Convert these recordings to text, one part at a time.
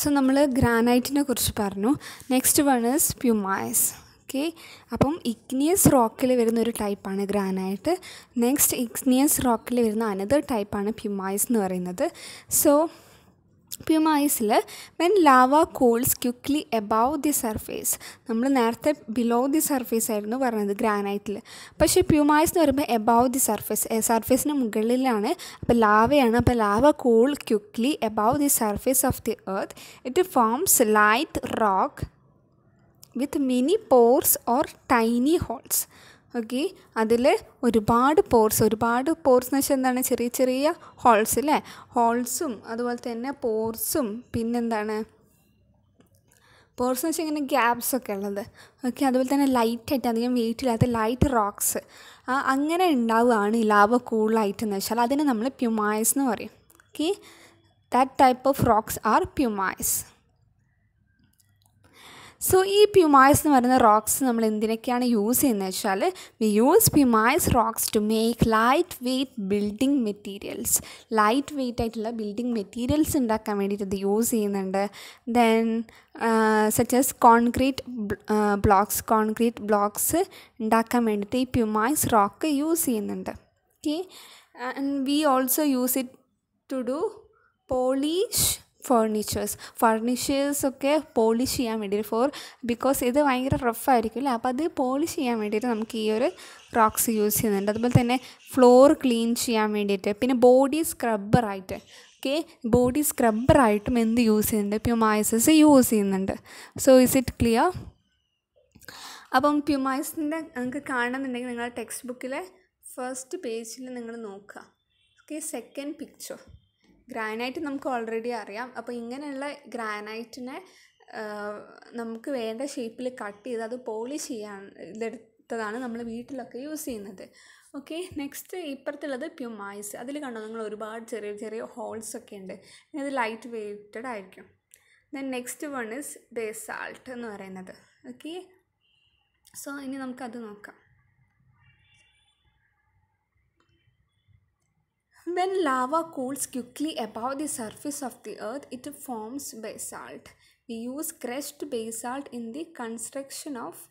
so നമ്മൾ ഗ്രാനൈറ്റിനെ കുറിച്ച് പറഞ്ഞു next one is pumice okay അപ്പം ഇഗ്നിയസ് റോക്കിൽ വരുന്ന ഒരു ടൈപ്പാണ് ഗ്രാനൈറ്റ് നെക്സ്റ്റ് ഇഗ്നിയസ് റോക്കിൽ വരുന്ന അനദർ ടൈപ്പാണ് പ്യുമായസ് എന്ന് പറയുന്നത് സോ പ്യുമൈസിൽ when lava cools quickly above the surface നമ്മൾ നേരത്തെ ബിലോ ദി സർഫേസ് ആയിരുന്നു പറഞ്ഞത് ഗ്രാനൈറ്റിൽ പക്ഷേ പ്യുമൈസ് എന്ന് പറയുമ്പോൾ എബവ് ദി സർഫേസ് സർഫേസിന് മുകളിലാണ് അപ്പോൾ ലാവയാണ് അപ്പോൾ lava cool quickly above the surface of the earth it forms light rock with mini pores or tiny holes okay അതിൽ ഒരുപാട് പോർസ് ഒരുപാട് പോർസ് എന്ന് വെച്ചാൽ എന്താണ് ചെറിയ ചെറിയ ഹോൾസ് അല്ലേ ഹോൾസും അതുപോലെ തന്നെ പോർസും പിന്നെന്താണ് പോർസ് എന്ന് വെച്ചാൽ ഇങ്ങനെ ഗ്യാപ്സ് ഒക്കെ ഉള്ളത് ഓക്കെ അതുപോലെ തന്നെ ലൈറ്റായിട്ട് അധികം ഇല്ലാത്ത ലൈറ്റ് റോക്സ് ആ അങ്ങനെ ഉണ്ടാവുകയാണ് ലാവ എന്ന് വെച്ചാൽ അതിനെ നമ്മൾ പ്യുമായസ് എന്ന് പറയും okay that type of rocks are pumice so ഈ പ്യുമായസ് എന്ന് പറയുന്ന റോക്സ് നമ്മൾ എന്തിനൊക്കെയാണ് യൂസ് ചെയ്യുന്നത് വെച്ചാൽ we use pumice rocks to make light weight building materials light weight ആയിട്ടുള്ള ബിൽഡിംഗ് മെറ്റീരിയൽസ് ഉണ്ടാക്കാൻ വേണ്ടിയിട്ട് ഇത് യൂസ് ചെയ്യുന്നുണ്ട് then such as concrete blocks concrete blocks ഉണ്ടാക്കാൻ വേണ്ടിയിട്ട് ഈ പ്യുമായസ് റോക്ക് യൂസ് ചെയ്യുന്നുണ്ട് okay and we also use it to do polish furnitures ഒക്കെ പോളിഷ് ചെയ്യാൻ വേണ്ടിയിട്ട് ഫോർ ബിക്കോസ് ഇത് ഭയങ്കര റഫ് ആയിരിക്കും അല്ലേ അപ്പോൾ അത് പോളിഷ് ചെയ്യാൻ വേണ്ടിയിട്ട് നമുക്ക് ഈ ഒരു റോക്സ് യൂസ് ചെയ്യുന്നുണ്ട് അതുപോലെ തന്നെ ഫ്ലോർ ക്ലീൻ ചെയ്യാൻ വേണ്ടിയിട്ട് പിന്നെ ബോഡി സ്ക്രബ്ബറായിട്ട് ഓക്കെ ബോഡി സ്ക്രബ്ബറായിട്ടും എന്ത് യൂസ് ചെയ്യുന്നുണ്ട് പ്യുമായസസ് യൂസ് ചെയ്യുന്നുണ്ട് സോ ഇസ് ഇറ്റ് ക്ലിയർ അപ്പം പ്യുമായസിൻ്റെ നിങ്ങൾക്ക് കാണുന്നുണ്ടെങ്കിൽ നിങ്ങളുടെ ടെക്സ്റ്റ് ബുക്കിലെ ഫസ്റ്റ് പേജിൽ നിങ്ങൾ നോക്കുക ഓക്കെ സെക്കൻഡ് പിക്ചർ ഗ്രാനൈറ്റ് നമുക്ക് ഓൾറെഡി അറിയാം അപ്പോൾ ഇങ്ങനെയുള്ള ഗ്രാനൈറ്റിനെ നമുക്ക് വേണ്ട ഷേപ്പിൽ കട്ട് ചെയ്ത് അത് പോളിഷ് ചെയ്യാൻ ഇതെടുത്തതാണ് നമ്മൾ വീട്ടിലൊക്കെ യൂസ് ചെയ്യുന്നത് ഓക്കെ നെക്സ്റ്റ് ഇപ്പുറത്തുള്ളത് പ്യുമായിസ് അതിൽ കണ്ടോ നിങ്ങൾ ഒരുപാട് ചെറിയ ചെറിയ ഹോൾസ് ഒക്കെ ഉണ്ട് അത് ലൈറ്റ് വെയ്റ്റഡ് ആയിരിക്കും then next one is basalt എന്ന് പറയുന്നത് ഓക്കെ സോ ഇനി നമുക്കത് നോക്കാം when lava cools quickly above the surface of the earth it forms basalt we use crushed basalt in the construction of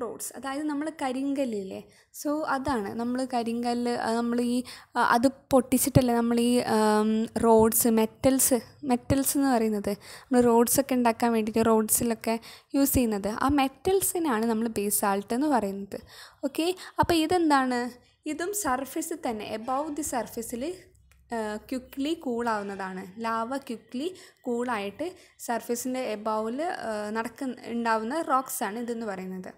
roads അതായത് നമ്മൾ കരിങ്കല്ലില്ലേ so അതാണ് നമ്മൾ കരിങ്കല്ല് നമ്മൾ ഈ അത് പൊട്ടിച്ചിട്ടല്ലേ നമ്മൾ ഈ റോഡ്സ് മെറ്റൽസ് മെറ്റൽസ് എന്ന് പറയുന്നത് നമ്മൾ റോഡ്സൊക്കെ ഉണ്ടാക്കാൻ വേണ്ടിയിട്ട് റോഡ്സിലൊക്കെ യൂസ് ചെയ്യുന്നത് ആ മെറ്റൽസിനാണ് നമ്മൾ ബേസാൾട്ട് എന്ന് പറയുന്നത് ഓക്കെ അപ്പോൾ ഇതെന്താണ് ഇതും സർഫേസിൽ തന്നെ എബവ് ദി സർഫേസിൽ ക്വിക്ക്ലി കൂളാവുന്നതാണ് ലാവ ക്വിക്ക്ലി കൂളായിട്ട് സർഫേസിൻ്റെ എബവില് നടക്കുന്ന ഉണ്ടാവുന്ന റോക്സാണ് ഇതെന്ന് പറയുന്നത്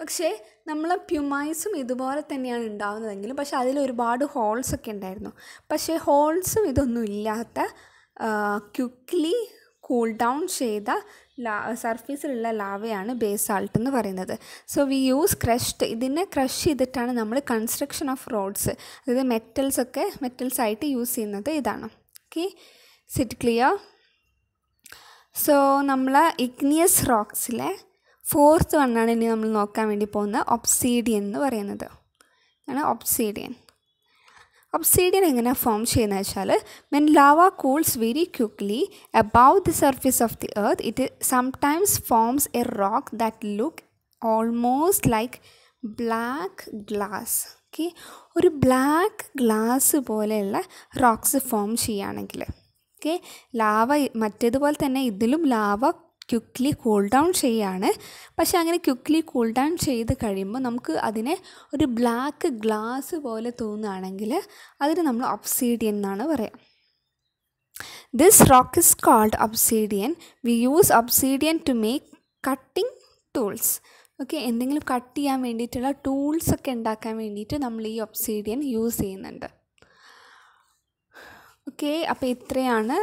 പക്ഷേ നമ്മൾ പ്യുമൈസും ഇതുപോലെ തന്നെയാണ് ഉണ്ടാവുന്നതെങ്കിലും പക്ഷേ അതിൽ ഒരുപാട് ഹോൾസ് ഒക്കെ ഉണ്ടായിരുന്നു പക്ഷേ ഹോൾസും ഇതൊന്നും ഇല്ലാത്ത ക്വിക്ക്ലി കൂൾ ഡൗൺ ചെയ്ത ലാ സർഫീസിലുള്ള ലാവയാണ് ബേസാൾട്ട് എന്ന് പറയുന്നത് സോ വി യൂസ് ക്രഷ്ഡ് ഇതിനെ ക്രഷ് ചെയ്തിട്ടാണ് നമ്മൾ കൺസ്ട്രക്ഷൻ ഓഫ് റോഡ്സ് അതായത് മെറ്റൽസ് ഒക്കെ മെറ്റൽസ് ആയിട്ട് യൂസ് ചെയ്യുന്നത് ഇതാണ് ഓക്കെ സിറ്റ് ക്ലിയർ സോ നമ്മൾ ഇഗ്നിയസ് റോക്സിലെ ഫോർത്ത് വണ്ണാണ് ഇനി നമ്മൾ നോക്കാൻ വേണ്ടി പോകുന്നത് ഒബ്സീഡിയൻ എന്ന് പറയുന്നത് ആണ് ഒബ്സീഡിയൻ ഒബ്സീഡിയൻ എങ്ങനെ ഫോം ചെയ്യുന്നത് വെച്ചാൽ when lava cools very quickly above the surface of the earth it times forms a rock that look almost like black glass okay ഒരു ബ്ലാക്ക് ഗ്ലാസ് പോലെയുള്ള റോക്സ് ഫോം ചെയ്യുകയാണെങ്കിൽ okay lava മറ്റേതുപോലെ തന്നെ ഇതിലും lava quickly cool down ചെയ്യുകയാണ് പക്ഷേ അങ്ങനെ quickly cool down ചെയ്ത് കഴിയുമ്പോൾ നമുക്ക് അതിനെ ഒരു ബ്ലാക്ക് ഗ്ലാസ് പോലെ തോന്നുകയാണെങ്കിൽ അതിന് നമ്മൾ ഒബ്സീഡിയൻ എന്നാണ് പറയുക this rock is called obsidian we use obsidian to make cutting tools okay എന്തെങ്കിലും കട്ട് ചെയ്യാൻ വേണ്ടിയിട്ടുള്ള ടൂൾസൊക്കെ ഉണ്ടാക്കാൻ വേണ്ടിയിട്ട് നമ്മൾ ഈ ഒബ്സീഡിയൻ യൂസ് ചെയ്യുന്നുണ്ട് ഓക്കെ അപ്പോൾ ഇത്രയാണ്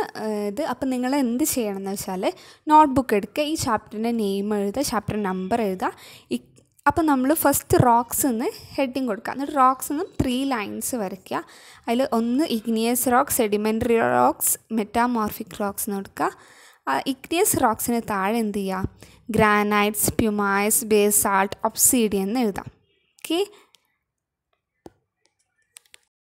ഇത് അപ്പോൾ നിങ്ങൾ എന്ത് ചെയ്യണം എന്ന് വെച്ചാൽ നോട്ട് ബുക്ക് എടുക്കുക ഈ ചാപ്റ്ററിൻ്റെ നെയിം എഴുതുക ചാപ്റ്റർ നമ്പർ എഴുതുക അപ്പോൾ നമ്മൾ ഫസ്റ്റ് റോക്സ് എന്ന് ഹെഡിങ് കൊടുക്കുക എന്നിട്ട് റോക്സ് നിന്ന് ത്രീ ലൈൻസ് വരയ്ക്കുക അതിൽ ഒന്ന് igneous rocks sedimentary rocks metamorphic rocks എന്ന് കൊടുക്കുക ഇഗ്നിയസ് റോക്സിന് താഴെ എന്ത് ചെയ്യുക ഗ്രാനൈറ്റ്സ് പ്യുമായസ് ബേസാൾട്ട് ഒബ്സീഡിയൻ എന്ന് എഴുതാം ഓക്കെ